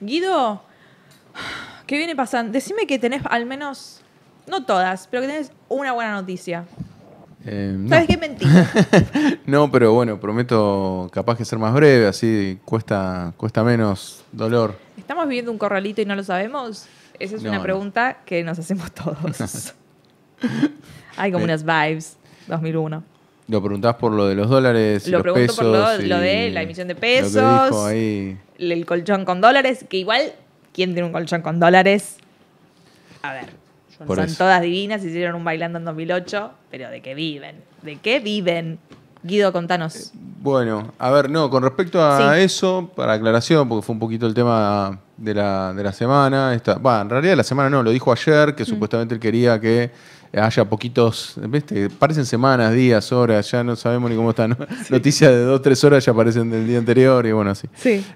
Guido, ¿qué viene pasando? Decime que tenés al menos, no todas, pero que tenés una buena noticia. Eh, no. ¿Sabes qué? Mentira. no, pero bueno, prometo capaz que ser más breve, así cuesta, cuesta menos dolor. ¿Estamos viviendo un corralito y no lo sabemos? Esa es una pregunta que nos hacemos todos. Hay como eh, unas vibes, 2001. Lo preguntás por lo de los dólares. Lo los pesos, por lo, de la emisión de pesos. El colchón con dólares, que igual, ¿quién tiene un colchón con dólares? A ver, son todas divinas, hicieron un bailando en 2008, pero ¿de qué viven? ¿De qué viven? Guido, contanos. Eh, bueno, a ver, no, con respecto a eso, para aclaración, porque fue un poquito el tema de la, semana, en realidad la semana no, lo dijo ayer, que mm. supuestamente él quería que haya poquitos, ¿viste? parecen semanas, días, horas, ya no sabemos ni cómo están. Noticias de dos, tres horas ya aparecen del día anterior y bueno, así.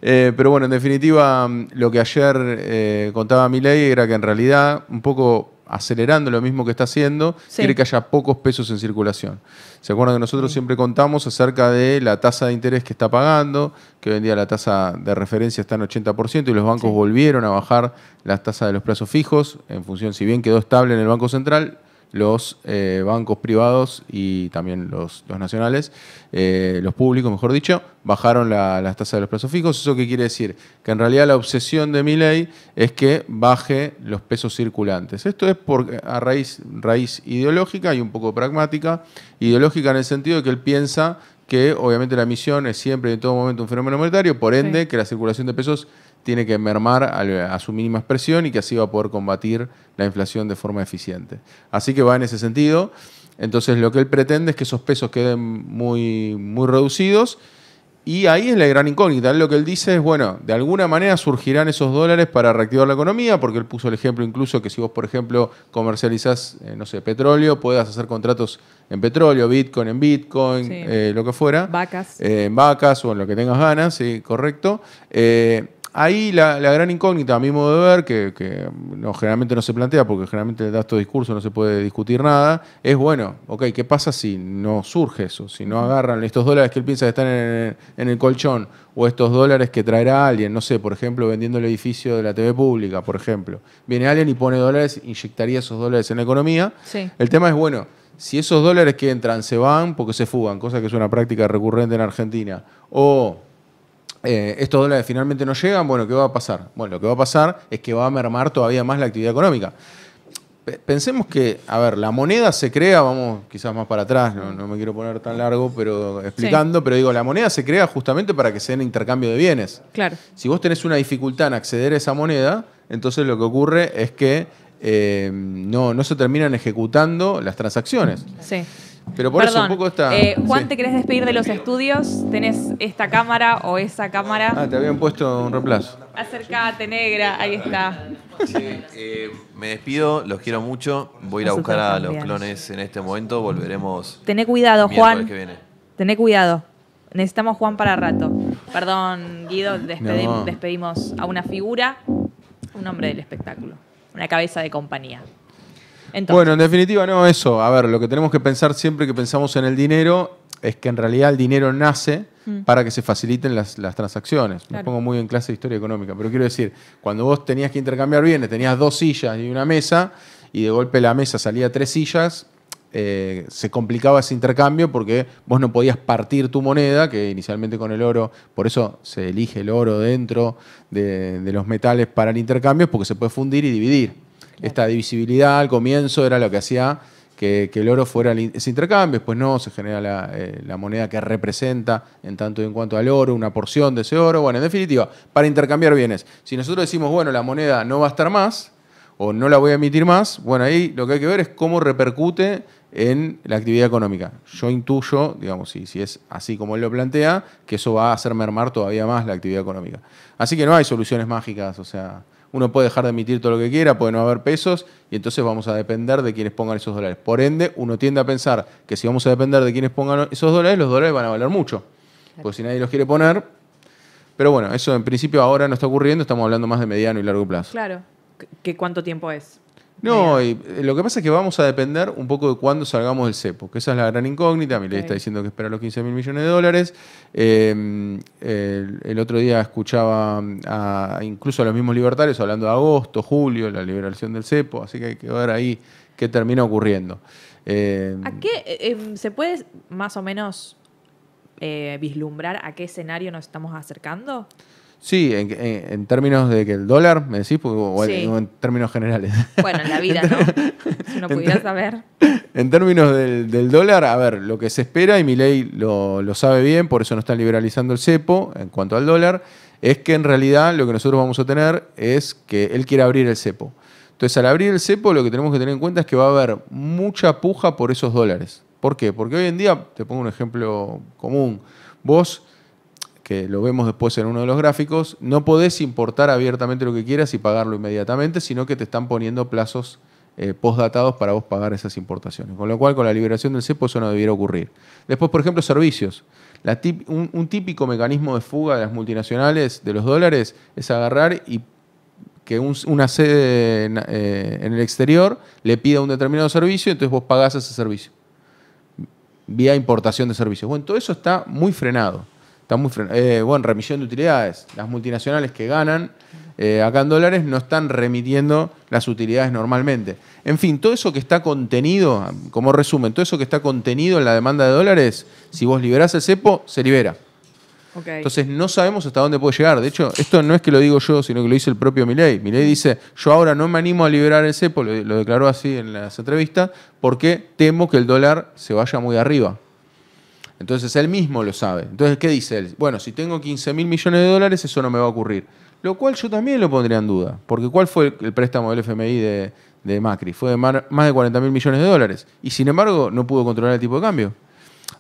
Eh, pero bueno, en definitiva, mm, lo que ayer eh, contaba contaba ley era que en realidad, un poco acelerando lo mismo que está haciendo, quiere que haya pocos pesos en circulación. ¿Se acuerdan que nosotros siempre contamos acerca de la tasa de interés que está pagando, que hoy en día la tasa de referencia está en 80% y los bancos volvieron a bajar la tasa de los plazos fijos en función, si bien quedó estable en el Banco Central, los eh, bancos privados y también los, nacionales, eh, los públicos, mejor dicho, bajaron las tasas de los plazos fijos. ¿Eso qué quiere decir? Que en realidad la obsesión de mi ley es que baje los pesos circulantes. Esto es a raíz, raíz ideológica y un poco pragmática. Ideológica en el sentido de que él piensa que obviamente la emisión es siempre y en todo momento un fenómeno monetario, por ende que la circulación de pesos tiene que mermar a su mínima expresión y que así va a poder combatir la inflación de forma eficiente. Así que va en ese sentido. Entonces lo que él pretende es que esos pesos queden muy, muy reducidos y ahí es la gran incógnita. Lo que él dice es, bueno, de alguna manera surgirán esos dólares para reactivar la economía, porque él puso el ejemplo incluso que si vos, por ejemplo, comercializás, eh, no sé, petróleo, puedas hacer contratos en petróleo, Bitcoin en Bitcoin, eh, lo que fuera. Vacas. Eh, en vacas o en lo que tengas ganas, sí, correcto ahí la, gran incógnita, a mi modo de ver, que, generalmente no se plantea, porque generalmente da estos discurso, no se puede discutir nada, es bueno, ok, ¿qué pasa si no surge eso? Si no agarran estos dólares que él piensa que están en, el colchón, o estos dólares que traerá alguien, no sé, por ejemplo, vendiendo el edificio de la TV pública, por ejemplo. Viene alguien y pone dólares, inyectaría esos dólares en la economía. El tema es, bueno, si esos dólares que entran se van porque se fugan, cosa que es una práctica recurrente en Argentina, o eh, estos dólares finalmente no llegan, bueno, ¿qué va a pasar? Bueno, lo que va a pasar es que va a mermar todavía más la actividad económica. pensemos que, a ver, la moneda se crea, vamos quizás más para atrás, no, me quiero poner tan largo, pero explicando, pero digo, la moneda se crea justamente para que sea den intercambio de bienes. Claro. Si vos tenés una dificultad en acceder a esa moneda, entonces lo que ocurre es que eh, no, no se terminan ejecutando las transacciones. Sí. Pero por eso un poco está. Eh, Juan, ¿te querés despedir de los estudios? ¿Tenés esta cámara o esa cámara? Ah, te habían puesto un reemplazo. Acercate, negra, ahí está. Eh, me despido, los quiero mucho. Voy a ir a buscar a los clones en este momento. Volveremos. Tené cuidado, Juan. Tené cuidado. Necesitamos Juan para rato. Perdón, Guido, despedimos a una figura, un hombre del espectáculo, una cabeza de compañía. Bueno, en definitiva, no, eso. A ver, lo que tenemos que pensar siempre que pensamos en el dinero es que en realidad el dinero nace mm. para que se faciliten las, transacciones. Me pongo muy en clase de historia económica, pero quiero decir, cuando vos tenías que intercambiar bienes, tenías dos sillas y una mesa, y de golpe la mesa salía tres sillas, eh, se complicaba ese intercambio porque vos no podías partir tu moneda, que inicialmente con el oro, por eso se elige el oro dentro de, de los metales para el intercambio, porque se puede fundir y dividir. Esta divisibilidad al comienzo era lo que hacía que, el oro fuera ese intercambio, después no, se genera eh, la, moneda que representa en tanto y en cuanto al oro, una porción de ese oro. Bueno, en definitiva, para intercambiar bienes. Si nosotros decimos, bueno, la moneda no va a estar más o no la voy a emitir más, bueno, ahí lo que hay que ver es cómo repercute en la actividad económica. Yo intuyo, digamos, si, si es así como él lo plantea, que eso va a hacer mermar todavía más la actividad económica. Así que no hay soluciones mágicas, o sea, uno puede dejar de emitir todo lo que quiera, puede no haber pesos, y entonces vamos a depender de quienes pongan esos dólares. Por ende, uno tiende a pensar que si vamos a depender de quienes pongan esos dólares, los dólares van a valer mucho. Porque si nadie los quiere poner. Pero bueno, eso en principio ahora no está ocurriendo, estamos hablando más de mediano y largo plazo. Claro. ¿Qué cuánto tiempo es? No, eh, lo que pasa es que vamos a depender un poco de cuándo salgamos del cepo, que esa es la gran incógnita. mi está diciendo que espera los 15 mil millones de dólares. Em, el, otro día escuchaba mm, incluso a los mismos libertarios hablando de agosto, julio, la liberación del cepo, así que hay que ver ahí qué termina ocurriendo. Em, ¿A qué eh, em, se puede más o menos eh, vislumbrar a qué escenario nos estamos acercando? Sí, en, términos de que el dólar, me decís, pues, o, en, términos generales. Bueno, en la vida, ¿no? Si no pudiera saber. En términos del, dólar, a ver, lo que se espera, y mi ley lo, lo sabe bien, por eso no están liberalizando el cepo en cuanto al dólar, es que en realidad lo que nosotros vamos a tener es que él quiere abrir el cepo. Entonces, al abrir el cepo, lo que tenemos que tener en cuenta es que va a haber mucha puja por esos dólares. ¿Por qué? Porque hoy en día, te pongo un ejemplo común, vos que lo vemos después en uno de los gráficos, no podés importar abiertamente lo que quieras y pagarlo inmediatamente, sino que te están poniendo plazos eh, postdatados para vos pagar esas importaciones. Con lo cual, con la liberación del CEPO eso no debiera ocurrir. Después, por ejemplo, servicios. un, típico mecanismo de fuga de las multinacionales de los dólares es agarrar y que una sede en, eh, en el exterior le pida un determinado servicio, entonces vos pagás ese servicio vía importación de servicios. Bueno, todo eso está muy frenado. Está muy eh, bueno, remisión de utilidades. Las multinacionales que ganan eh, acá en dólares no están remitiendo las utilidades normalmente. En fin, todo eso que está contenido, como resumen, todo eso que está contenido en la demanda de dólares, si vos liberás el cepo, se libera. Entonces no sabemos hasta dónde puede llegar. De hecho, esto no es que lo digo yo, sino que lo dice el propio Milei. Milei dice, yo ahora no me animo a liberar el cepo, lo, lo declaró así en las entrevistas, porque temo que el dólar se vaya muy arriba. Entonces él mismo lo sabe. Entonces, ¿qué dice él? Bueno, si tengo 15 mil millones de dólares, eso no me va a ocurrir. Lo cual yo también lo pondría en duda. Porque ¿cuál fue el préstamo del FMI de, Macri? Fue de más de 40 mil millones de dólares. Y sin embargo, no pudo controlar el tipo de cambio.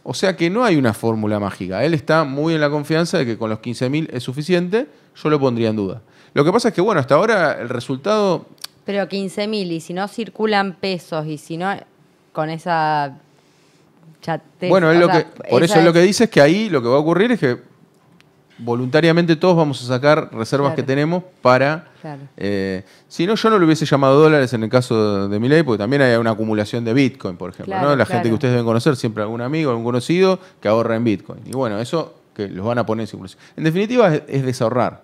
O sea que no hay una fórmula mágica. Él está muy en la confianza de que con los 15.000 es suficiente. Yo lo pondría en duda. Lo que pasa es que, bueno, hasta ahora el resultado. Pero 15 mil, y si no circulan pesos, y si no. Con esa bueno, es lo por eso es lo que dices es que ahí lo que va a ocurrir es que voluntariamente todos vamos a sacar reservas que tenemos para... Eh, si no, yo no lo hubiese llamado dólares en el caso de, mi ley, porque también hay una acumulación de Bitcoin, por ejemplo. ¿no? La gente que ustedes deben conocer, siempre algún amigo, algún conocido, que ahorra en Bitcoin. Y bueno, eso que los van a poner en circulación. En definitiva, es desahorrar.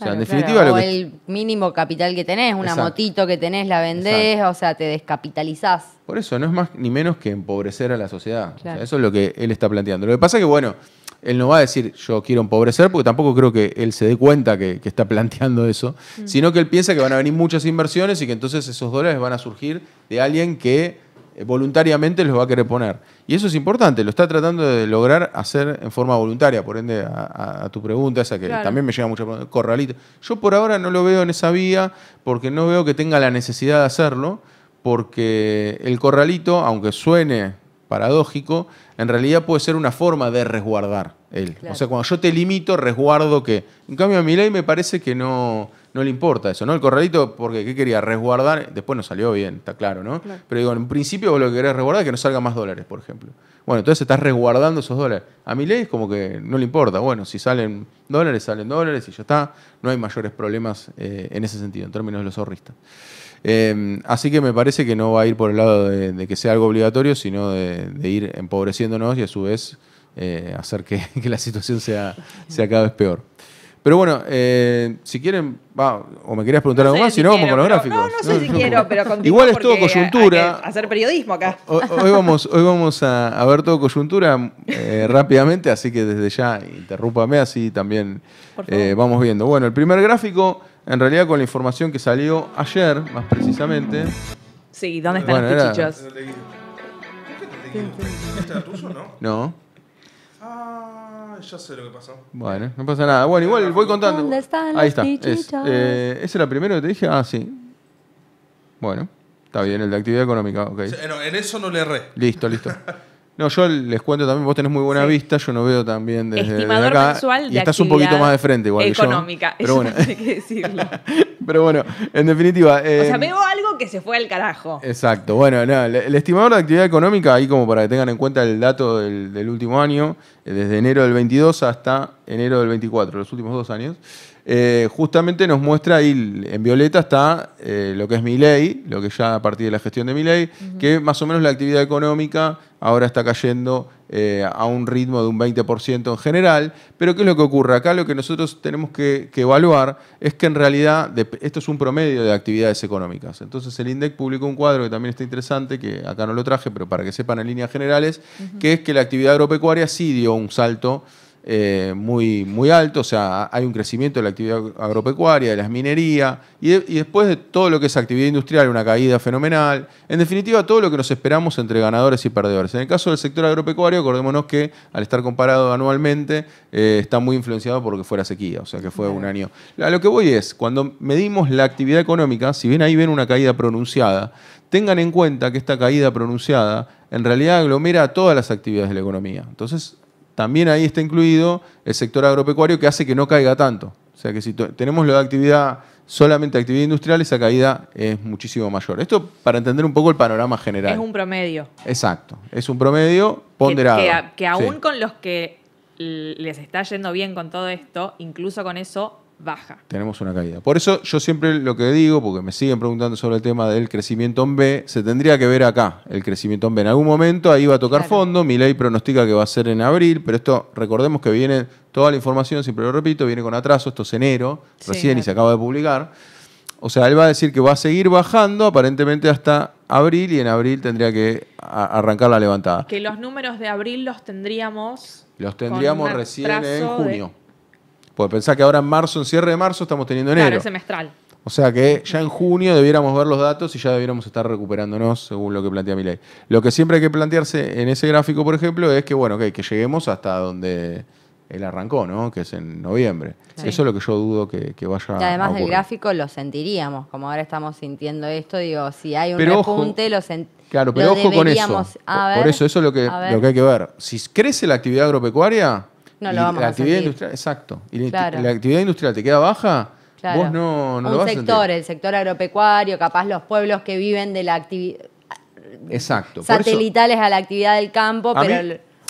O sea, en definitiva lo que... el mínimo capital que tenés, una motito que tenés, la vendés, o sea, te descapitalizás. Por eso no es más ni menos que empobrecer a la sociedad. eso es lo que él está planteando. Lo que pasa es que, bueno, él no va a decir yo quiero empobrecer, porque tampoco creo que él se dé cuenta que, está planteando eso, mm. sino que él piensa que van a venir muchas inversiones y que entonces esos dólares van a surgir de alguien que eh, voluntariamente los va a querer poner. Y eso es importante, lo está tratando de lograr hacer en forma voluntaria, por ende a, tu pregunta, esa que también me llega mucho, corralito. Yo por ahora no lo veo en esa vía porque no veo que tenga la necesidad de hacerlo, porque el corralito, aunque suene paradójico, en realidad puede ser una forma de resguardar él. O sea, cuando yo te limito, resguardo que... En cambio, a mi ley me parece que no no le importa eso, ¿no? El corralito, porque ¿qué quería? Resguardar, después no salió bien, está claro, ¿no? Pero digo, en principio lo que querés resguardar es que no salgan más dólares, por ejemplo. Bueno, entonces estás resguardando esos dólares. A mi ley es como que no le importa, bueno, si salen dólares, salen dólares y ya está, no hay mayores problemas eh, en ese sentido, en términos de los ahorristas. Em, así que me parece que no va a ir por el lado de, que sea algo obligatorio, sino de, ir empobreciéndonos y a su vez eh, hacer que, la situación sea cada vez peor. Pero bueno, eh, si quieren, va, o me querías preguntar algo más, si no, vamos con los gráficos. No, no sé si quiero, pero Igual es todo coyuntura. hacer periodismo acá. Hoy, vamos, hoy vamos a, ver todo coyuntura eh, rápidamente, así que desde ya interrúpame, así también eh, vamos viendo. Bueno, el primer gráfico, en realidad con la información que salió ayer, más precisamente. Sí, ¿dónde están los cuchichos? ¿Este no? No. Ah. Ah, ya sé lo que pasó. Bueno, no pasa nada. Bueno, igual voy contando. ¿Dónde están Ahí está. Eh, ¿Ese era primero que te dije? Ah, sí. Bueno, está bien, el de actividad económica. okay eh, en eso no le erré. Listo, listo. No, yo les cuento también, vos tenés muy buena vista, yo no veo también desde, acá. y estás un poquito más de frente igual económica, que yo. Pero bueno. Eso hay que decirlo. Pero bueno, en definitiva. o sea, eh, veo algo que se fue al carajo. Exacto. Bueno, no, el estimador de actividad económica, ahí como para que tengan en cuenta el dato del, del último año, eh, desde enero del 22 hasta enero del 24, los últimos dos años. Eh, justamente nos muestra ahí, en Violeta está eh, lo que es mi ley, lo que ya a partir de la gestión de mi ley, que más o menos la actividad económica ahora está cayendo eh, a un ritmo de un 20% en general, pero ¿qué es lo que ocurre? Acá lo que nosotros tenemos que, evaluar es que en realidad esto es un promedio de actividades económicas. Entonces el INDEC publicó un cuadro que también está interesante, que acá no lo traje, pero para que sepan en líneas generales, que es que la actividad agropecuaria sí dio un salto eh, muy, muy alto, o sea, hay un crecimiento de la actividad agropecuaria, de las minerías, y, después de todo lo que es actividad industrial, una caída fenomenal, en definitiva todo lo que nos esperamos entre ganadores y perdedores. En el caso del sector agropecuario, acordémonos que al estar comparado anualmente, eh, está muy influenciado porque fuera sequía, o sea que fue un año. A lo que voy es, cuando medimos la actividad económica, si bien ahí ven una caída pronunciada, tengan en cuenta que esta caída pronunciada en realidad aglomera todas las actividades de la economía. Entonces, también ahí está incluido el sector agropecuario que hace que no caiga tanto. O sea que si tenemos lo de actividad, solamente actividad industrial, esa caída es muchísimo mayor. Esto para entender un poco el panorama general. Es un promedio. Exacto, es un promedio ponderado. Que, que, aún con los que les está yendo bien con todo esto, incluso con eso baja. Tenemos una caída. Por eso yo siempre lo que digo, porque me siguen preguntando sobre el tema del crecimiento en B, se tendría que ver acá el crecimiento en B. En algún momento ahí va a tocar fondo, mi ley pronostica que va a ser en abril, pero esto recordemos que viene toda la información, siempre lo repito, viene con atraso, esto es enero, recién y se acaba de publicar. O sea, él va a decir que va a seguir bajando aparentemente hasta abril y en abril tendría que arrancar la levantada. Que los números de abril los tendríamos. Los tendríamos recién en junio. Porque pensar que ahora en marzo, en cierre de marzo, estamos teniendo enero. Claro, semestral. O sea que ya en junio debiéramos ver los datos y ya debiéramos estar recuperándonos, según lo que plantea mi ley. Lo que siempre hay que plantearse en ese gráfico, por ejemplo, es que, bueno, que lleguemos hasta donde él arrancó, ¿no? Que es en noviembre. Eso es lo que yo dudo que, vaya a Y además del gráfico lo sentiríamos, como ahora estamos sintiendo esto, digo, si hay un repunte, lo sentiríamos. Claro, pero ojo con eso. por eso, eso es lo que, lo que hay que ver. Si crece la actividad agropecuaria, no lo vamos la a actividad industrial, exacto. la, actividad industrial te queda baja, vos no, no Un lo sector, el sector agropecuario, capaz los pueblos que viven de la actividad. Exacto. Satelitales a la actividad del campo, a Mí,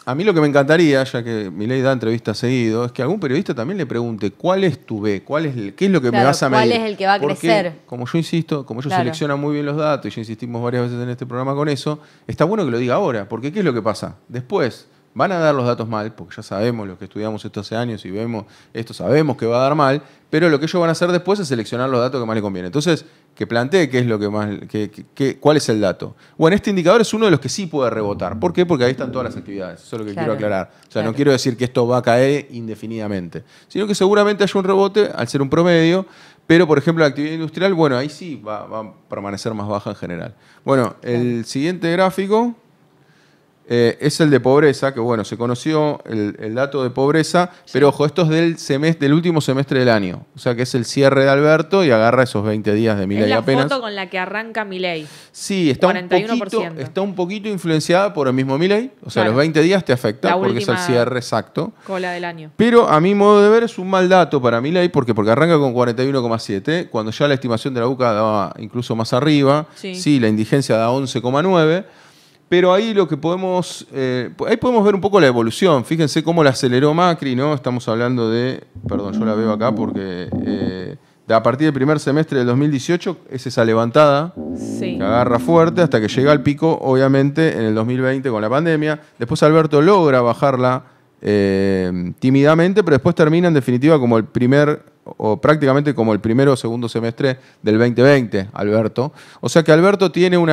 a mí lo que me encantaría, ya que mi ley da entrevistas seguido, es que algún periodista también le pregunte cuál es tu B, cuál es qué es lo que me vas a medir. ¿Cuál es el que va a crecer? Como yo insisto, como yo selecciona muy bien los datos, y ya insistimos varias veces en este programa con eso, está bueno que lo diga ahora. Porque ¿qué es lo que pasa? Después van a dar los datos mal, porque ya sabemos, los que estudiamos esto hace años y vemos esto, sabemos que va a dar mal, pero lo que ellos van a hacer después es seleccionar los datos que más les conviene. Entonces, que plantee qué es lo que más, cuál es el dato. Bueno, este indicador es uno de los que sí puede rebotar. ¿Por qué? Porque ahí están todas las actividades. Eso es lo que quiero aclarar. O sea, no quiero decir que esto va a caer indefinidamente, sino que seguramente haya un rebote al ser un promedio, pero por ejemplo la actividad industrial, bueno, ahí sí va a permanecer más baja en general. Bueno, el siguiente gráfico. Eh, es el de pobreza, que bueno, se conoció el, dato de pobreza, pero ojo, esto es del, semestre, del último semestre del año, o sea que es el cierre de Alberto y agarra esos 20 días de Milei apenas. Es con la que arranca Milei. Sí, está, Un poquito, está un poquito influenciada por el mismo Milei, o sea, los 20 días te afecta porque es el cierre exacto. del año. Pero a mi modo de ver es un mal dato para Milei, porque, porque arranca con 41,7, cuando ya la estimación de la UCA daba incluso más arriba, sí, sí la indigencia da 11,9. Pero ahí lo que podemos, eh, ahí podemos ver un poco la evolución. Fíjense cómo la aceleró Macri, ¿no? Estamos hablando de, perdón, yo la veo acá porque eh, a partir del primer semestre del 2018 es esa levantada sí. que agarra fuerte hasta que llega al pico, obviamente, en el 2020 con la pandemia. Después Alberto logra bajarla eh, tímidamente, pero después termina en definitiva como el primer, o prácticamente como el primero o segundo semestre del 2020, Alberto. O sea que Alberto tiene un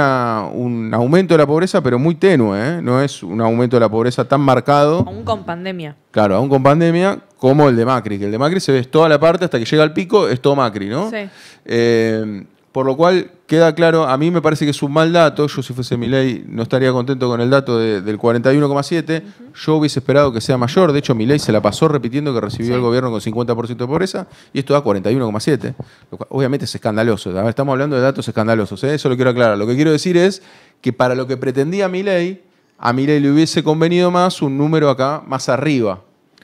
aumento de la pobreza, pero muy tenue, ¿eh? no es un aumento de la pobreza tan marcado. Aún con pandemia. Claro, aún con pandemia, como el de Macri, que el de Macri se ve toda la parte hasta que llega al pico, es todo Macri, ¿no? Sí. Eh, por lo cual queda claro, a mí me parece que es un mal dato, yo si fuese mi ley no estaría contento con el dato del 41,7, yo hubiese esperado que sea mayor, de hecho mi ley se la pasó repitiendo que recibió el gobierno con 50% de pobreza y esto da 41,7, obviamente es escandaloso, estamos hablando de datos escandalosos, ¿eh? eso lo quiero aclarar, lo que quiero decir es que para lo que pretendía mi ley, a mi ley le hubiese convenido más un número acá más arriba,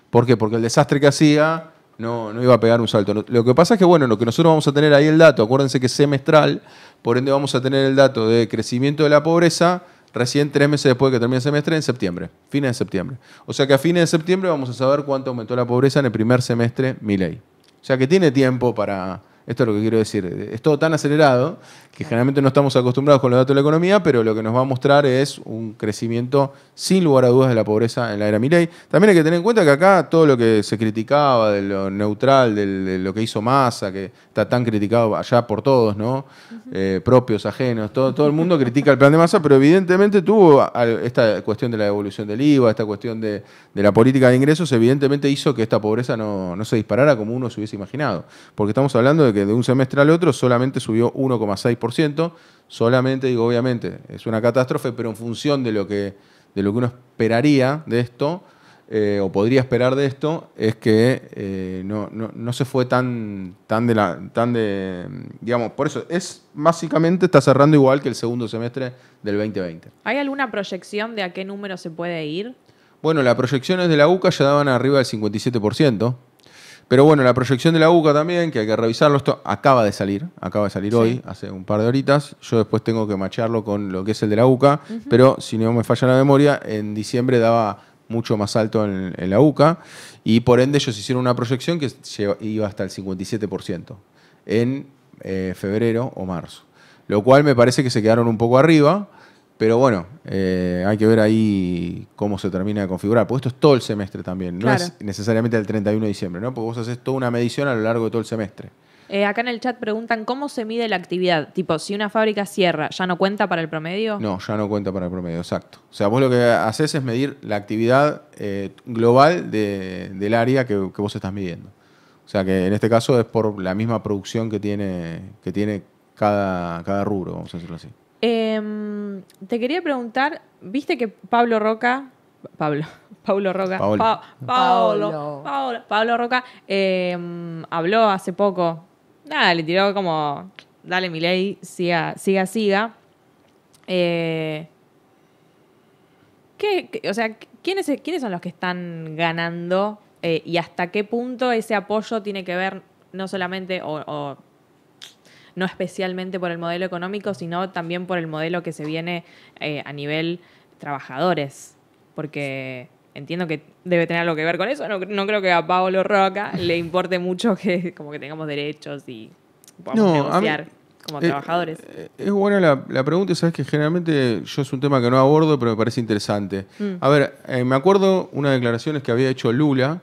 ¿por qué? Porque el desastre que hacía no, no iba a pegar un salto. Lo que pasa es que, bueno, lo que nosotros vamos a tener ahí el dato, acuérdense que es semestral, por ende vamos a tener el dato de crecimiento de la pobreza recién tres meses después de que termine el semestre, en septiembre, fines de septiembre. O sea que a fines de septiembre vamos a saber cuánto aumentó la pobreza en el primer semestre, mi ley. O sea que tiene tiempo para, esto es lo que quiero decir, es todo tan acelerado que generalmente no estamos acostumbrados con los datos de la economía, pero lo que nos va a mostrar es un crecimiento sin lugar a dudas de la pobreza en la era Milei. También hay que tener en cuenta que acá todo lo que se criticaba de lo neutral, de lo que hizo Massa, que está tan criticado allá por todos, ¿no? Eh, propios, ajenos, todo, todo el mundo critica el plan de Massa, pero evidentemente tuvo esta cuestión de la devolución del IVA, esta cuestión de, la política de ingresos, evidentemente hizo que esta pobreza no, no se disparara como uno se hubiese imaginado. Porque estamos hablando de que de un semestre al otro solamente subió 1,6% solamente digo, obviamente, es una catástrofe, pero en función de lo que, de lo que uno esperaría de esto, eh, o podría esperar de esto, es que eh, no, no, no, se fue tan, tan, de la, tan de, digamos, por eso es básicamente está cerrando igual que el segundo semestre del 2020. ¿Hay alguna proyección de a qué número se puede ir? Bueno, las proyecciones de la UCA ya daban arriba del 57%. Pero bueno, la proyección de la UCA también, que hay que revisarlo, esto acaba de salir, acaba de salir hoy, hace un par de horitas. Yo después tengo que macharlo con lo que es el de la UCA, pero si no me falla la memoria, en diciembre daba mucho más alto en, la UCA y por ende ellos hicieron una proyección que iba hasta el 57% en eh, febrero o marzo. Lo cual me parece que se quedaron un poco arriba pero bueno, eh, hay que ver ahí cómo se termina de configurar, porque esto es todo el semestre también, no es necesariamente el 31 de diciembre, ¿no? Porque vos haces toda una medición a lo largo de todo el semestre. Eh, acá en el chat preguntan cómo se mide la actividad. Tipo, si una fábrica cierra, ¿ya no cuenta para el promedio? No, ya no cuenta para el promedio, exacto. O sea, vos lo que haces es medir la actividad eh, global del área que, vos estás midiendo. O sea, que en este caso es por la misma producción que tiene, que tiene cada, cada rubro, vamos a decirlo así. Em, te quería preguntar, viste que Pablo Roca, Pablo, Pablo Roca, Pablo, em, Roca habló hace poco, nada, le tiró como, dale mi ley, siga, siga, siga. Eh, o sea, ¿quiénes, ¿quiénes son los que están ganando eh, y hasta qué punto ese apoyo tiene que ver no solamente o no especialmente por el modelo económico, sino también por el modelo que se viene eh, a nivel trabajadores, porque entiendo que debe tener algo que ver con eso, no, creo que a Pablo Roca le importe mucho que como que tengamos derechos y podamos negociar. como eh, trabajadores. Eh, es buena la, pregunta, sabes que generalmente yo es un tema que no abordo, pero me parece interesante. Mm. A ver, me acuerdo unas declaraciones que había hecho Lula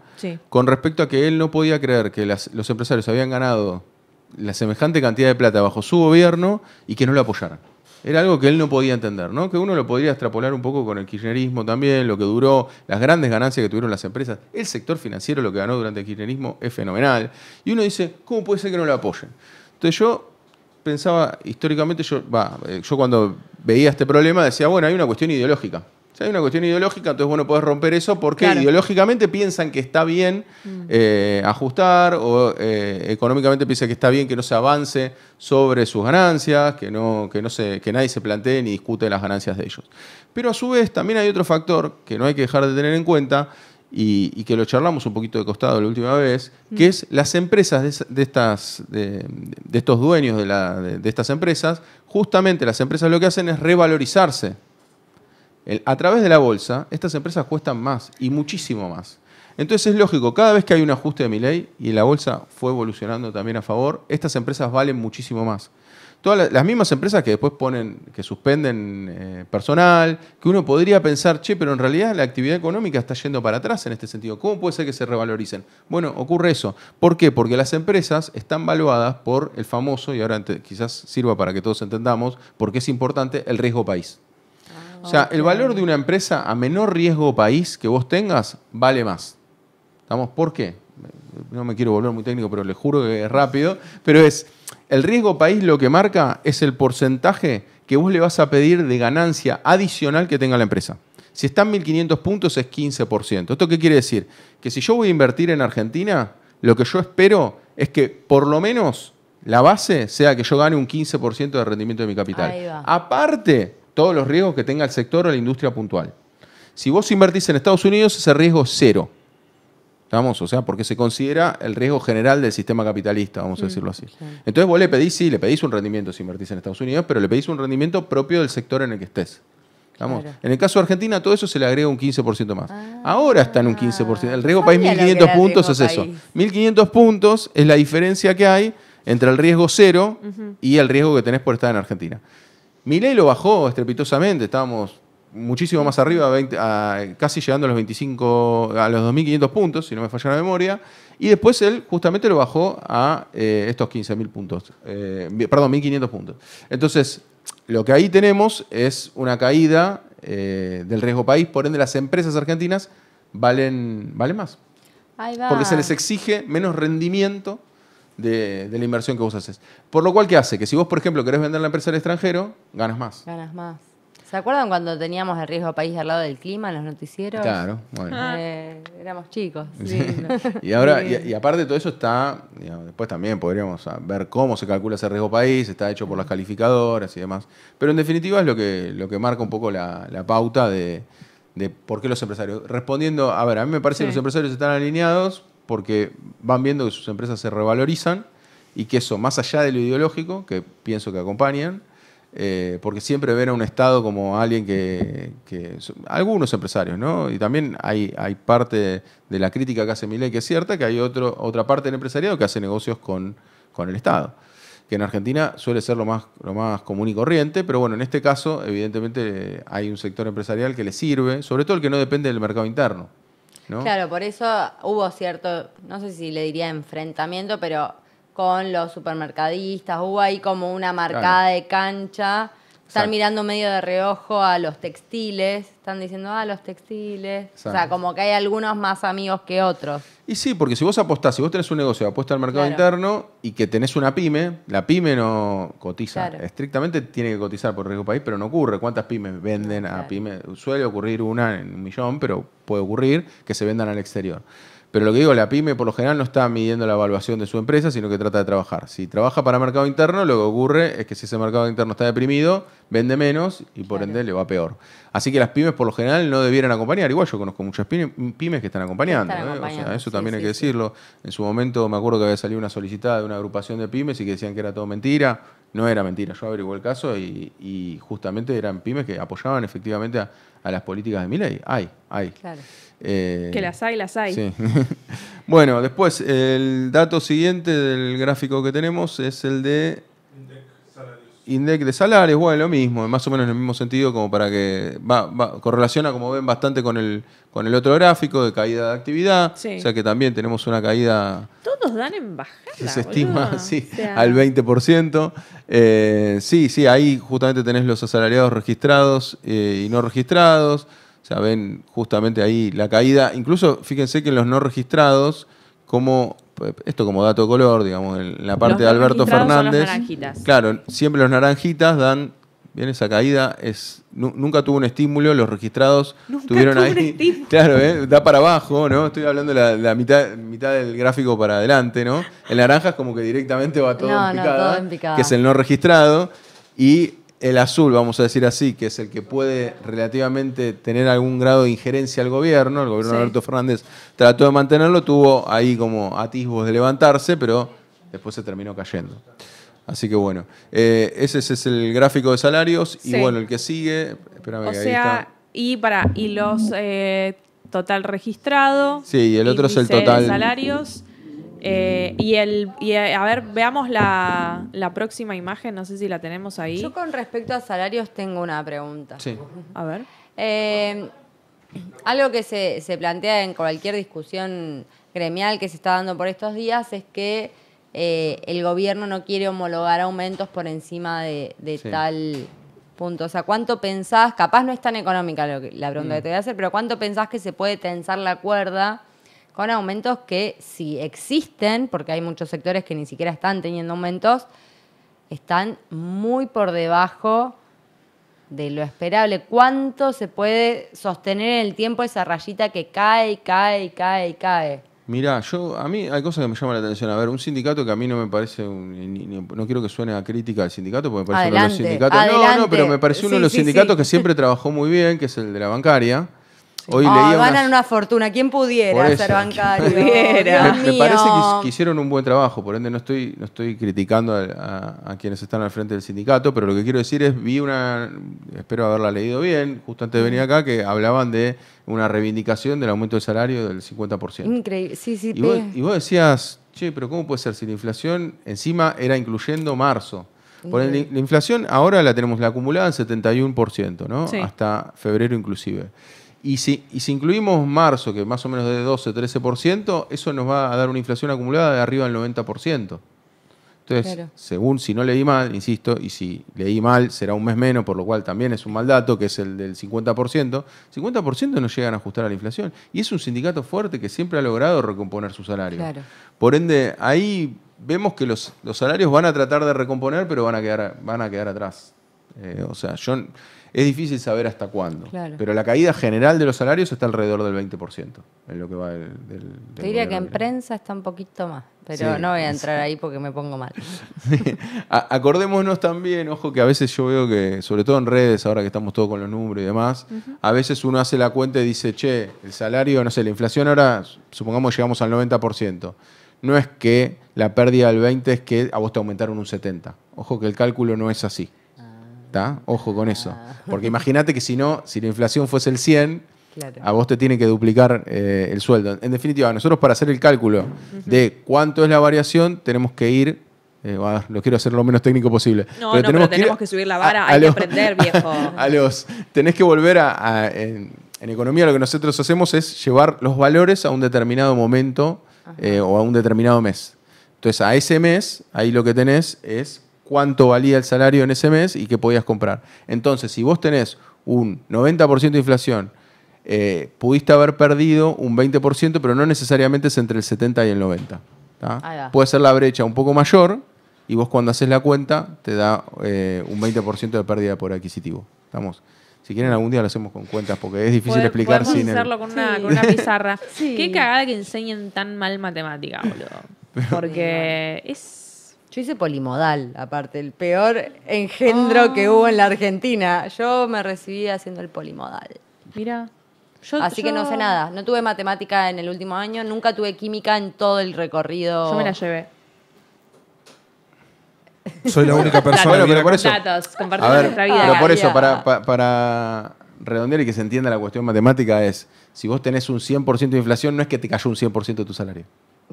con respecto a que él no podía creer que los empresarios habían ganado la semejante cantidad de plata bajo su gobierno y que no lo apoyaran. Era algo que él no podía entender, ¿no? Que uno lo podría extrapolar un poco con el kirchnerismo también, lo que duró, las grandes ganancias que tuvieron las empresas. El sector financiero, lo que ganó durante el kirchnerismo, es fenomenal. Y uno dice, ¿cómo puede ser que no lo apoyen? Entonces yo pensaba, históricamente, yo, eh, yo cuando veía este problema decía, bueno, hay una cuestión ideológica. Si hay una cuestión ideológica, entonces bueno, podés romper eso porque ideológicamente piensan que está bien mm. eh, ajustar o eh, económicamente piensan que está bien que no se avance sobre sus ganancias, que, no, que, no se, que nadie se plantee ni discute las ganancias de ellos. Pero a su vez también hay otro factor que no hay que dejar de tener en cuenta y, que lo charlamos un poquito de costado la última vez, mm. que es las empresas de, estas, de, estos dueños de estas empresas, justamente las empresas lo que hacen es revalorizarse a través de la bolsa, estas empresas cuestan más y muchísimo más. Entonces es lógico, cada vez que hay un ajuste de mi ley y la bolsa fue evolucionando también a favor, estas empresas valen muchísimo más. Todas las, mismas empresas que después ponen, que suspenden eh, personal, que uno podría pensar, che, pero en realidad la actividad económica está yendo para atrás en este sentido. ¿Cómo puede ser que se revaloricen? Bueno, ocurre eso. ¿Por qué? Porque las empresas están valuadas por el famoso, y ahora quizás sirva para que todos entendamos, porque es importante, el riesgo país. O sea, el valor de una empresa a menor riesgo país que vos tengas vale más. ¿Estamos? ¿Por qué? No me quiero volver muy técnico, pero le juro que es rápido. Pero es, el riesgo país lo que marca es el porcentaje que vos le vas a pedir de ganancia adicional que tenga la empresa. Si está en 1.500 puntos es 15%. ¿Esto qué quiere decir? Que si yo voy a invertir en Argentina, lo que yo espero es que por lo menos la base sea que yo gane un 15% de rendimiento de mi capital. Aparte, todos los riesgos que tenga el sector o la industria puntual. Si vos invertís en Estados Unidos, ese riesgo es cero. ¿Estamos? O sea, porque se considera el riesgo general del sistema capitalista, vamos a mm, decirlo así. Entonces vos le pedís, sí, le pedís un rendimiento si invertís en Estados Unidos, pero le pedís un rendimiento propio del sector en el que estés. Vamos, En el caso de Argentina, todo eso se le agrega un 15% más. Ah. Ahora está en un 15%. El riesgo país 1.500 puntos es eso. 1.500 puntos es la diferencia que hay entre el riesgo cero y el riesgo que tenés por estar en Argentina. Milei lo bajó estrepitosamente, estábamos muchísimo más arriba, casi llegando a los 25, a los 2.500 puntos, si no me falla la memoria, y después él justamente lo bajó a eh, estos 15.000 puntos, eh, perdón, 1.500 puntos. Entonces, lo que ahí tenemos es una caída eh, del riesgo país, por ende las empresas argentinas valen, más. Porque se les exige menos rendimiento de, la inversión que vos haces. Por lo cual, ¿qué hace? Que si vos, por ejemplo, querés vender la empresa al extranjero, ganas más. Ganas más. ¿Se acuerdan cuando teníamos el riesgo país al lado del clima en los noticieros? Claro, bueno. Ah. Eh, éramos chicos. y ahora, y, aparte de todo eso está, después también podríamos ah, ver cómo se calcula ese riesgo país, está hecho por las calificadoras y demás. Pero en definitiva es lo que, lo que marca un poco la, pauta de, por qué los empresarios. Respondiendo, a ver, a mí me parece que los empresarios están alineados porque van viendo que sus empresas se revalorizan y que eso, más allá de lo ideológico, que pienso que acompañan, eh, porque siempre ven a un Estado como alguien que, algunos empresarios, ¿no? Y también hay, parte de la crítica que hace Milei que es cierta, que hay otro, otra parte del empresariado que hace negocios con, con el Estado, que en Argentina suele ser lo más, lo más común y corriente, pero bueno, en este caso evidentemente hay un sector empresarial que le sirve, sobre todo el que no depende del mercado interno. Claro, por eso hubo cierto, no sé si le diría enfrentamiento, pero con los supermercadistas, hubo ahí como una marcada de cancha están mirando medio de reojo a los textiles, están diciendo, ah, los textiles. O sea, como que hay algunos más amigos que otros. Y sí, porque si vos apostás, si vos tenés un negocio apuesto al mercado interno y que tenés una pyme, la pyme no cotiza. Estrictamente tiene que cotizar por riesgo país, pero no ocurre. ¿Cuántas pymes venden a pyme? Suele ocurrir una en un millón, pero puede ocurrir que se vendan al exterior. Pero lo que digo, la pyme por lo general no está midiendo la evaluación de su empresa, sino que trata de trabajar. Si trabaja para mercado interno, lo que ocurre es que si ese mercado interno está deprimido, vende menos y por ende le va peor. Así que las pymes por lo general no debieran acompañar. Igual yo conozco muchas pymes que están acompañando. ¿eh? eso también hay que decirlo. En su momento me acuerdo que había salido una solicitada de una agrupación de pymes y que decían que era todo mentira. No era mentira, yo averigué el caso y justamente eran pymes que apoyaban efectivamente a, a las políticas de mi ley. Hay, hay. Eh, que las hay, las hay. bueno, después, el dato siguiente del gráfico que tenemos es el de Index de salarios, bueno, lo mismo, más o menos en el mismo sentido, como para que va, correlaciona, como ven, bastante con el, con el otro gráfico de caída de actividad. O sea que también tenemos una caída. Todos dan en bajada. se estima, al 20%. Eh, sí, sí, ahí justamente tenés los asalariados registrados eh, y no registrados. O sea, ven justamente ahí la caída. Incluso fíjense que en los no registrados, como esto como dato de color, digamos, en la parte de Alberto Fernández. claro, siempre los naranjitas dan Bien, esa caída es nunca tuvo un estímulo, los registrados nunca tuvieron ahí. claro, eh, da para abajo, ¿no? Estoy hablando de la, mitad, mitad del gráfico para adelante, ¿no? El naranja es como que directamente va todo, que es el no registrado. Y el azul, vamos a decir así, que es el que puede relativamente tener algún grado de injerencia al gobierno, el gobierno de Alberto Fernández trató de mantenerlo, tuvo ahí como atisbos de levantarse, pero después se terminó cayendo. Así que bueno, eh, ese, es el gráfico de salarios y bueno, el que sigue, o sea, Y para, y los eh, total registrado. Sí, y el otro es el total. De salarios eh, y el eh, a ver, veamos la, próxima imagen, no sé si la tenemos ahí. Yo con respecto a salarios tengo una pregunta. Sí. A ver. Eh, algo que se, se, plantea en cualquier discusión gremial que se está dando por estos días es que el gobierno no quiere homologar aumentos por encima de, tal punto. O sea, ¿cuánto pensás, capaz no es tan económica lo que, la pregunta mm. que te voy a hacer, pero cuánto pensás que se puede tensar la cuerda? con aumentos que si existen, porque hay muchos sectores que ni siquiera están teniendo aumentos, están muy por debajo de lo esperable. ¿Cuánto se puede sostener en el tiempo esa rayita que cae, cae, cae, cae? Mirá, yo, a mí hay cosas que me llaman la atención. A ver, un sindicato que a mí no me parece, no quiero que suene a crítica al sindicato, porque me parece uno de los sindicatos. No, no, pero me parece uno de los sindicatos que siempre trabajó muy bien, que es el de la bancaria. Hoy oh, ganan una fortuna. ¿Quién pudiera ser bancario? me, parece que, hicieron un buen trabajo, por ende no estoy, no estoy criticando a, quienes están al frente del sindicato, pero lo que quiero decir es, vi una, espero haberla leído bien, justo antes de venir acá, que hablaban de una reivindicación del aumento del salario del 50%. Increíble, sí, sí. Y vos, y vos decías, che, pero ¿cómo puede ser si la inflación encima era incluyendo marzo? Por la inflación ahora la tenemos la acumulada en 71%, ¿no? Hasta febrero inclusive. Y si, incluimos marzo, que más o menos de 12-13%, eso nos va a dar una inflación acumulada de arriba del 90%. Entonces, según si no leí mal, insisto, y si leí mal será un mes menos, por lo cual también es un mal dato, que es el del 50%, 50% no llegan a ajustar a la inflación. Y es un sindicato fuerte que siempre ha logrado recomponer su salario. Por ende, ahí vemos que los, los, salarios van a tratar de recomponer, pero van a quedar, van a quedar atrás. Eh, o sea, yo es difícil saber hasta cuándo. Pero la caída general de los salarios está alrededor del 20% en lo que va del. Te diría que en prensa está un poquito más, pero no voy a entrar ahí porque me pongo mal. Acordémonos también, ojo, que a veces yo veo que, sobre todo en redes, ahora que estamos todos con los números y demás, a veces uno hace la cuenta y dice, che, el salario, no sé, la inflación ahora, supongamos llegamos al 90% no es que la pérdida del 20 es que a vos te aumentaron un 70. Ojo que el cálculo no es así. Ojo con eso. Ah. Porque imagínate que si no, si la inflación fuese el 100, a vos te tiene que duplicar eh, el sueldo. En definitiva, nosotros para hacer el cálculo de cuánto es la variación, tenemos que ir eh, lo quiero hacer lo menos técnico posible. No, no, tenemos pero tenemos que, subir la vara, a, hay que aprender, viejo. A los, tenés que volver a. en, economía lo que nosotros hacemos es llevar los valores a un determinado momento eh, o a un determinado mes. Entonces, a ese mes, ahí lo que tenés es cuánto valía el salario en ese mes y qué podías comprar. Entonces, si vos tenés un 90% de inflación, eh, pudiste haber perdido un 20%, pero no necesariamente es entre el 70 y el 90. Puede ser la brecha un poco mayor y vos cuando haces la cuenta te da eh, un 20% de pérdida por adquisitivo. ¿Estamos? Si quieren algún día lo hacemos con cuentas porque es difícil explicar sin hacerlo con, una, con una pizarra. Qué cagada que enseñen tan mal matemática, boludo. Porque es yo hice polimodal, aparte, el peor engendro que hubo en la ah. Argentina. Yo me recibí haciendo el polimodal. Mira. Yo, Así que no sé nada. No tuve matemática en el último año, nunca tuve química en todo el recorrido. Yo me la llevé. Soy la única persona. pero por eso. Datos, compartimos nuestra vida. Pero por eso, para redondear y que se entienda la cuestión matemática, es si vos tenés un 100% de inflación, no es que te cayó un 100% de tu salario.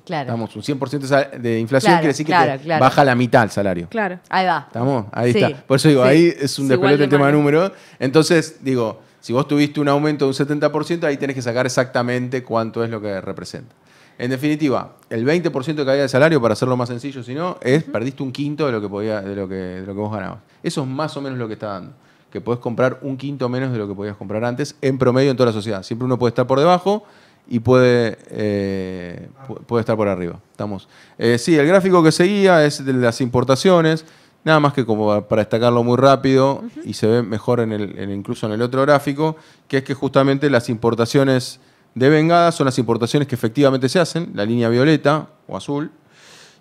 Claro. Estamos, un 100% de inflación quiere decir que baja la mitad el salario. Claro. Ahí va. ¿Estamos? Ahí está. Por eso digo, ahí es un despelote el tema de número. Entonces, digo, si vos tuviste un aumento de un 70%, ahí tenés que sacar exactamente cuánto es lo que representa. En definitiva, el 20% de caída de salario, para hacerlo más sencillo, si no, es perdiste un quinto de lo que podía, de lo que, de lo que vos ganabas. Eso es más o menos lo que está dando que puedes comprar un quinto menos de lo que podías comprar antes, en promedio en toda la sociedad. Siempre uno puede estar por debajo y puede, eh, puede estar por arriba. Estamos. Eh, sí, el gráfico que seguía es de las importaciones, nada más que como para destacarlo muy rápido y se ve mejor en el, incluso en el otro gráfico, que es que justamente las importaciones de vengadas son las importaciones que efectivamente se hacen, la línea violeta o azul,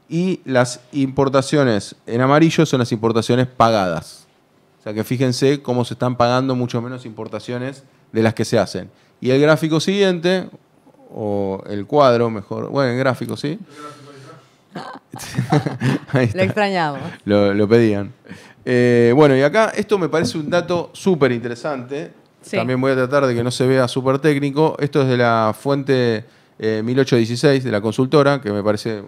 y las importaciones en amarillo son las importaciones pagadas. O sea que fíjense cómo se están pagando mucho menos importaciones de las que se hacen. Y el gráfico siguiente, o el cuadro mejor, bueno, el gráfico, ¿sí? lo extrañamos. Lo, pedían. Eh, bueno, y acá esto me parece un dato súper interesante. También voy a tratar de que no se vea súper técnico. Esto es de la fuente 1816 eh, de la consultora, que me parece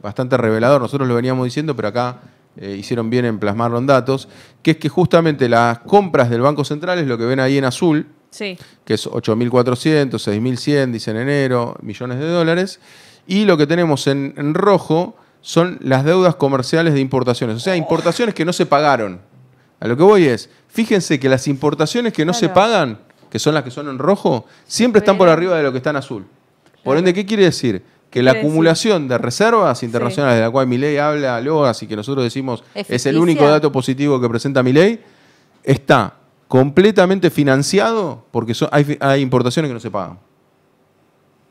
bastante revelador. Nosotros lo veníamos diciendo, pero acá eh, hicieron bien en plasmarlo en datos, que es que justamente las compras del Banco Central es lo que ven ahí en azul, que es 8.400, 6.100, dicen enero, millones de dólares, y lo que tenemos en, rojo son las deudas comerciales de importaciones, o sea, oh. importaciones que no se pagaron. A lo que voy es, fíjense que las importaciones que no se pagan, que son las que son en rojo, siempre están por arriba de lo que está en azul. Por ende, ¿qué quiere decir? que la acumulación de reservas internacionales de la cual ley habla luego, así que nosotros decimos es el único dato positivo que presenta mi ley, está completamente financiado porque hay, importaciones que no se pagan.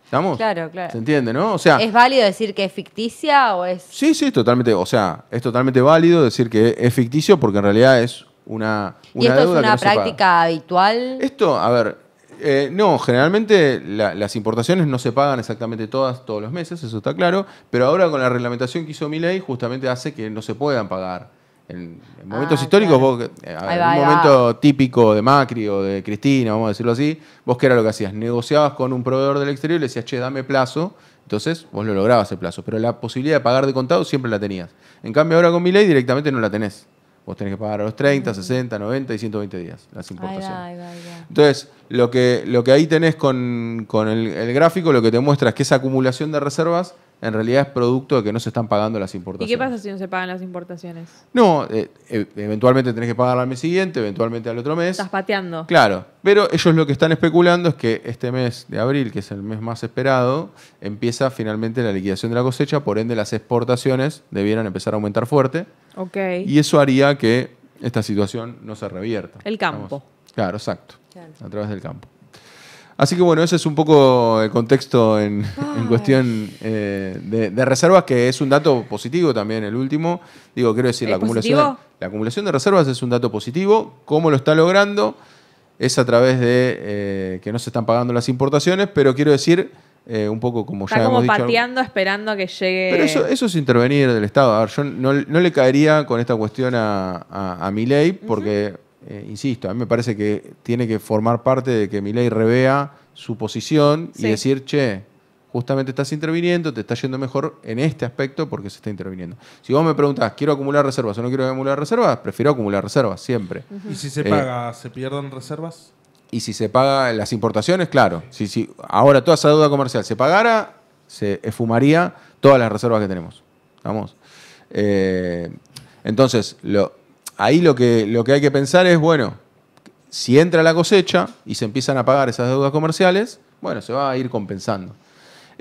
¿Estamos? Claro, claro. ¿Se entiende, no? sea, ¿Es válido decir que es ficticia o es.? Sí, sí, totalmente. O sea, es totalmente válido decir que es ficticio porque en realidad es una. una ¿Y esto es una práctica habitual? Esto, a ver, eh, no, generalmente las importaciones no se pagan exactamente todas todos los meses, eso está claro, pero ahora con la reglamentación que hizo mi justamente hace que no se puedan pagar. En, ah, momentos históricos, vos, eh, en un momento típico de Macri o de Cristina, vamos a decirlo así, vos qué era lo que hacías, negociabas con un proveedor del exterior y le decías, che, dame plazo, entonces vos lo lograbas el plazo, pero la posibilidad de pagar de contado siempre la tenías. En cambio ahora con mi ley directamente no la tenés. Vos tenés que pagar a los 30, 60, 90 y 120 días las importaciones. Ay, ay, ay, Entonces, lo que, lo que ahí tenés con, el, el, gráfico, lo que te muestra es que esa acumulación de reservas en realidad es producto de que no se están pagando las importaciones. ¿Y qué pasa si no se pagan las importaciones? No, eh, e, eventualmente tenés que pagar al mes siguiente, eventualmente al otro mes. Estás pateando. Claro, pero ellos lo que están especulando es que este mes de abril, que es el mes más esperado, empieza finalmente la liquidación de la cosecha, por ende las exportaciones debieran empezar a aumentar fuerte. Ok. Y eso haría que esta situación no se revierta. El campo. Claro, exacto. A través del campo. Así que bueno, ese es un poco el contexto en, cuestión eh, de, reservas, que es un dato positivo también, el último. Digo, quiero decir, la acumulación, la acumulación de reservas es un dato positivo. ¿Cómo lo está logrando? Es a través de eh, que no se están pagando las importaciones, pero quiero decir, eh, un poco como está ya como pateando esperando a que llegue. Pero eso, eso es intervenir del Estado. A ver, yo no, le caería con esta cuestión a, a, mi ley, porque. Eh, insisto, a mí me parece que tiene que formar parte de que mi ley revea su posición y decir, che, justamente estás interviniendo, te está yendo mejor en este aspecto porque se está interviniendo. Si vos me preguntás, ¿quiero acumular reservas o no quiero acumular reservas? Prefiero acumular reservas, siempre. ¿Y si se eh, paga, se pierden reservas? Y si se paga las importaciones, claro. Si, si ahora toda esa deuda comercial se pagara, se esfumaría todas las reservas que tenemos. Vamos. Eh, entonces, lo, ahí lo que, lo que hay que pensar es, bueno, si entra la cosecha y se empiezan a pagar esas deudas comerciales, bueno, se va a ir compensando.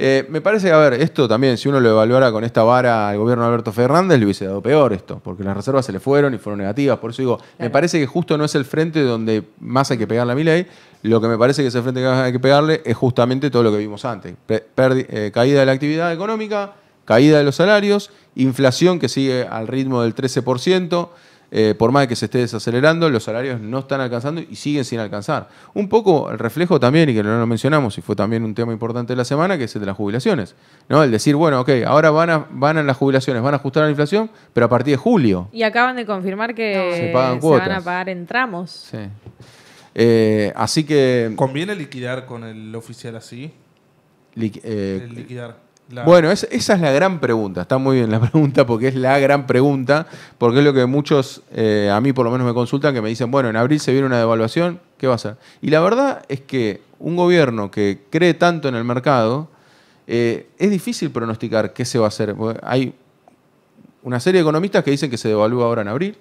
Eh, me parece que, a ver, esto también, si uno lo evaluara con esta vara al gobierno de Alberto Fernández, le hubiese dado peor esto, porque las reservas se le fueron y fueron negativas. Por eso digo, me parece que justo no es el frente donde más hay que pegarle a mi ley. Lo que me parece que es el frente que más hay que pegarle es justamente todo lo que vimos antes: eh, caída de la actividad económica, caída de los salarios, inflación que sigue al ritmo del 13%. Eh, por más que se esté desacelerando, los salarios no están alcanzando y siguen sin alcanzar. Un poco el reflejo también, y que no lo mencionamos, y fue también un tema importante de la semana, que es el de las jubilaciones. ¿no? El decir, bueno, ok, ahora van a, van a las jubilaciones, van a ajustar la inflación, pero a partir de julio. Y acaban de confirmar que se, van a pagar en tramos. Sí. Eh, así que... ¿Conviene liquidar con el oficial así? Eh, liquidar. Bueno, esa es la gran pregunta. Está muy bien la pregunta porque es la gran pregunta, porque es lo que muchos, eh, a mí por lo menos me consultan, que me dicen, bueno, en abril se viene una devaluación, ¿qué va a hacer? Y la verdad es que un gobierno que cree tanto en el mercado, eh, es difícil pronosticar qué se va a hacer. Hay una serie de economistas que dicen que se devalúa ahora en abril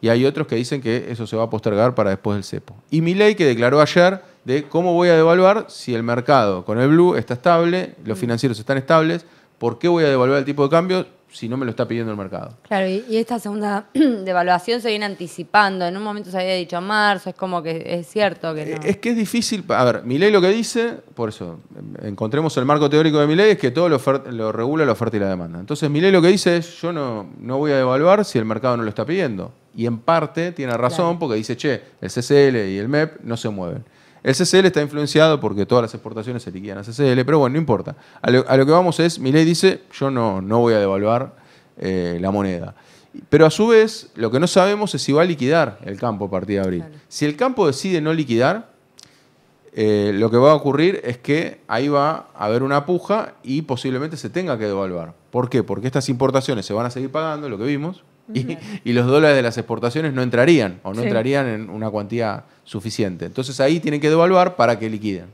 y hay otros que dicen que eso se va a postergar para después del cepo. Y ley que declaró ayer de cómo voy a devaluar si el mercado con el blue está estable, los mm. financieros están estables, ¿por qué voy a devaluar el tipo de cambio si no me lo está pidiendo el mercado? Claro, y, esta segunda devaluación se viene anticipando. En un momento se había dicho marzo, es como que es cierto que eh, Es que es difícil. A ver, mi ley lo que dice, por eso, encontremos el marco teórico de mi ley, es que todo lo, lo, regula la oferta y la demanda. Entonces, mi ley lo que dice es: yo no, no voy a devaluar si el mercado no lo está pidiendo. Y en parte tiene razón porque dice, che, el CCL y el MEP no se mueven. El CCL está influenciado porque todas las exportaciones se liquidan a CCL, pero bueno, no importa. A lo, que vamos es, mi ley dice, yo no, no voy a devaluar eh, la moneda. Pero a su vez, lo que no sabemos es si va a liquidar el campo a partir de abril. Si el campo decide no liquidar, eh, lo que va a ocurrir es que ahí va a haber una puja y posiblemente se tenga que devaluar. ¿Por qué? Porque estas importaciones se van a seguir pagando, lo que vimos, y, los dólares de las exportaciones no entrarían o no entrarían en una cuantía suficiente. Entonces ahí tienen que devaluar para que liquiden.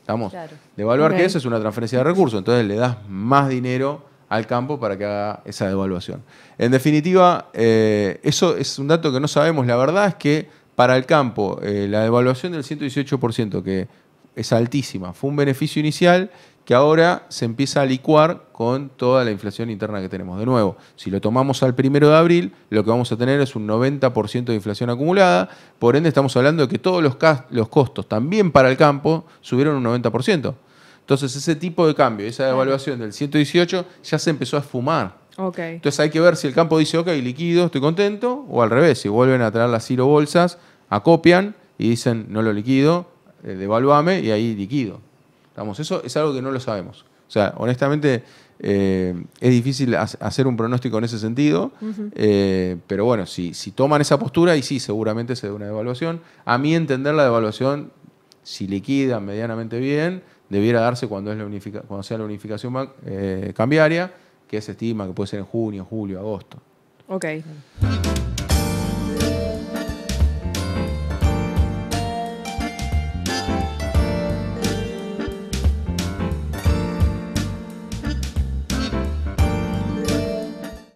¿Estamos? Devaluar que eso es una transferencia de recursos, entonces le das más dinero al campo para que haga esa devaluación. En definitiva, eh, eso es un dato que no sabemos. La verdad es que para el campo eh, la devaluación del 118%, que es altísima, fue un beneficio inicial que ahora se empieza a licuar con toda la inflación interna que tenemos. De nuevo, si lo tomamos al primero de abril, lo que vamos a tener es un 90% de inflación acumulada, por ende estamos hablando de que todos los, costos, también para el campo, subieron un 90%. Entonces ese tipo de cambio, esa devaluación del 118 ya se empezó a esfumar. Entonces hay que ver si el campo dice, ok, liquido, estoy contento, o al revés, si vuelven a traer las ciro acopian y dicen, no lo liquido, eh, devaluame y ahí liquido eso es algo que no lo sabemos. O sea, honestamente eh, es difícil hacer un pronóstico en ese sentido, eh, pero bueno, si, toman esa postura, y sí, seguramente se dé una devaluación. A mi entender, la devaluación, si liquida medianamente bien, debiera darse cuando, es la cuando sea la unificación eh, cambiaria, que se estima que puede ser en junio, julio, agosto. Ok.